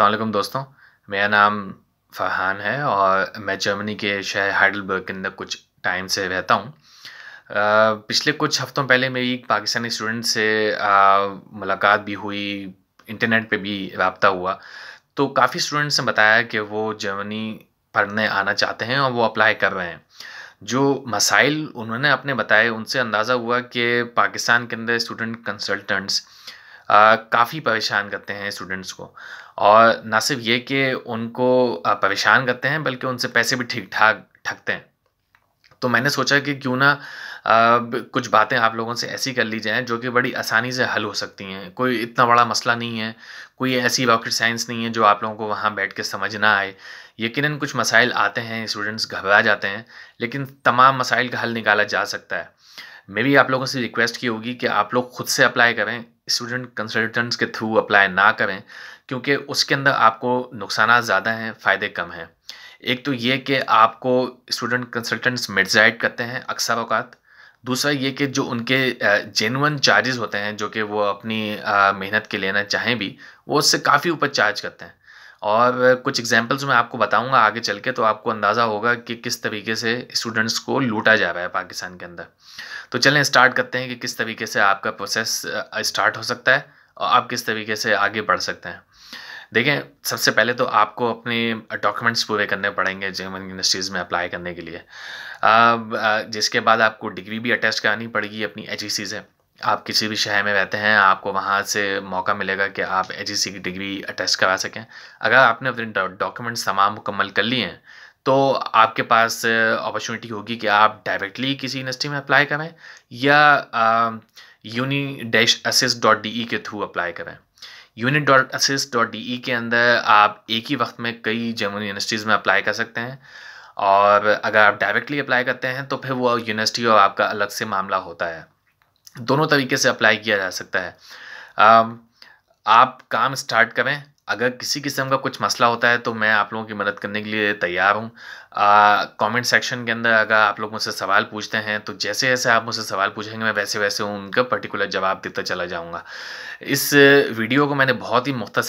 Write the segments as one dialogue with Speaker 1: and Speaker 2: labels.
Speaker 1: अलकुम दोस्तों मेरा नाम फरहान है और मैं जर्मनी के शहर हाइडलबर्ग के अंदर कुछ टाइम से रहता हूँ पिछले कुछ हफ्तों पहले मेरी एक पाकिस्तानी स्टूडेंट से आ, मुलाकात भी हुई इंटरनेट पे भी रबता हुआ तो काफ़ी स्टूडेंट्स ने बताया कि वो जर्मनी पढ़ने आना चाहते हैं और वो अप्लाई कर रहे हैं जो मसाइल उन्होंने अपने बताए उनसे अंदाज़ा हुआ कि पाकिस्तान के अंदर स्टूडेंट कंसल्टेंट्स काफ़ी परेशान करते हैं स्टूडेंट्स को और ना सिर्फ ये कि उनको परेशान करते हैं बल्कि उनसे पैसे भी ठीक ठाक ठगते हैं तो मैंने सोचा कि क्यों ना आ, कुछ बातें आप लोगों से ऐसी कर ली जाएँ जो कि बड़ी आसानी से हल हो सकती हैं कोई इतना बड़ा मसला नहीं है कोई ऐसी रॉकेट साइंस नहीं है जो आप लोगों को वहाँ बैठ के समझ ना आए यकीन कुछ मसाइल आते हैं स्टूडेंट्स घबरा जाते हैं लेकिन तमाम मसाइल का हल निकाला जा सकता है मेरी आप लोगों से रिक्वेस्ट की होगी कि आप लोग खुद से अप्लाई करें स्टूडेंट कंसल्टेंट्स के थ्रू अप्लाई ना करें क्योंकि उसके अंदर आपको नुकसान ज़्यादा हैं फ़ायदे कम हैं एक तो ये कि आपको स्टूडेंट कंसल्टेंट्स मिडजाइड करते हैं अक्सर अवकात दूसरा ये कि जो उनके जेनवन चार्जेस होते हैं जो कि वो अपनी मेहनत के लेना चाहें भी वो उससे काफ़ी ऊपर चार्ज करते हैं और कुछ एग्जाम्पल्स मैं आपको बताऊंगा आगे चल के तो आपको अंदाज़ा होगा कि किस तरीके से स्टूडेंट्स को लूटा जा रहा है पाकिस्तान के अंदर तो चलें स्टार्ट करते हैं कि किस तरीके से आपका प्रोसेस स्टार्ट हो सकता है और आप किस तरीके से आगे बढ़ सकते हैं देखें सबसे पहले तो आपको अपने डॉक्यूमेंट्स पूरे करने पड़ेंगे जर्मन इंडस्ट्रीज़ में अप्लाई करने के लिए जिसके बाद आपको डिग्री भी अटैच करानी पड़ेगी अपनी एच ई सी से आप किसी भी शहर में रहते हैं आपको वहाँ से मौका मिलेगा कि आप एच की डिग्री अटेस्ट करवा सकें अगर आपने अपने डॉक्यूमेंट्स तमाम मुकम्मल कर लिए हैं तो आपके पास अपॉर्चुनिटी होगी कि आप डायरेक्टली किसी यूनिवर्सिटी में अप्लाई करें या uni dash assist dot D E के थ्रू अप्लाई करें unit dot assist dot D E के अंदर आप एक ही वक्त में कई जर्मन यूनिवर्सिटीज़ में अप्लाई कर सकते हैं और अगर आप डायरेक्टली अप्लाई करते हैं तो फिर वो यूनिवर्सिटी और आपका अलग से मामला होता है दोनों तरीके से अप्लाई किया जा सकता है आप काम स्टार्ट करें अगर किसी किस्म का कुछ मसला होता है तो मैं आप लोगों की मदद करने के लिए तैयार हूँ कमेंट सेक्शन के अंदर अगर आप लोग मुझसे सवाल पूछते हैं तो जैसे जैसे आप मुझसे सवाल पूछेंगे मैं वैसे वैसे उनका पर्टिकुलर जवाब देता चला जाऊँगा इस वीडियो को मैंने बहुत ही मुख्तर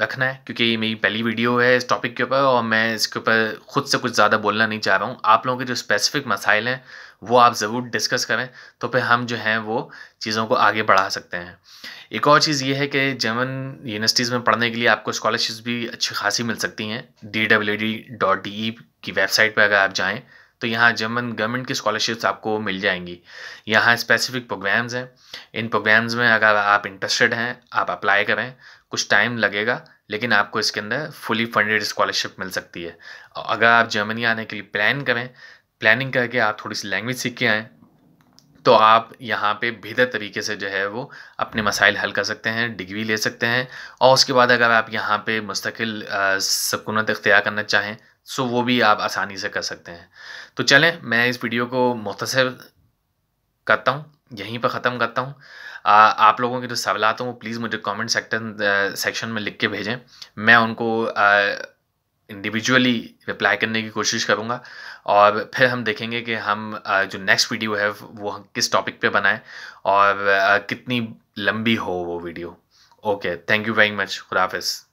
Speaker 1: रखना है क्योंकि ये मेरी पहली वीडियो है इस टॉपिक के ऊपर और मैं इसके ऊपर खुद से कुछ ज़्यादा बोलना नहीं चाह रहा हूँ आप लोगों के जो स्पेसिफिक मसाइल हैं वो आप ज़रूर डिस्कस करें तो फिर हम जो हैं वो चीज़ों को आगे बढ़ा सकते हैं एक और चीज़ ये है कि जर्मन यूनिवर्सिटीज़ में पढ़ने के लिए आपको स्कॉलरशिप्स भी अच्छी खासी मिल सकती हैं D W D dot E की वेबसाइट पर अगर आप जाएँ तो यहाँ जर्मन गवर्नमेंट की स्कॉलरशिप्स आपको मिल जाएंगी यहाँ स्पेसिफिक प्रोग्राम्स हैं इन प्रोग्राम्स में अगर आप इंटरेस्टेड हैं आप अप्लाई करें कुछ टाइम लगेगा लेकिन आपको इसके अंदर फुली फंडेड स्कॉलरशिप मिल सकती है अगर आप जर्मनी आने के लिए प्लान करें प्लानिंग करके आप थोड़ी सी लैंग्वेज सीख के आएँ तो आप यहाँ पे बेहतर तरीके से जो है वो अपने मसाइल हल कर सकते हैं डिग्री ले सकते हैं और उसके बाद अगर आप यहाँ पे मुस्तकिल सकूनत इख्तियार करना चाहें सो वो भी आप आसानी से कर सकते हैं तो चलें मैं इस वीडियो को मुख्तर करता हूँ यहीं पर ख़त्म करता हूँ आप लोगों के जो तो सवाल हों वो प्लीज़ मुझे कमेंट सेक्टर सेक्शन में लिख के भेजें मैं उनको आ, इंडिविजुअली रिप्लाई करने की कोशिश करूँगा और फिर हम देखेंगे कि हम जो नेक्स्ट वीडियो है वो हम किस टॉपिक पे बनाएं और कितनी लंबी हो वो video okay thank you very much खुदाफिज़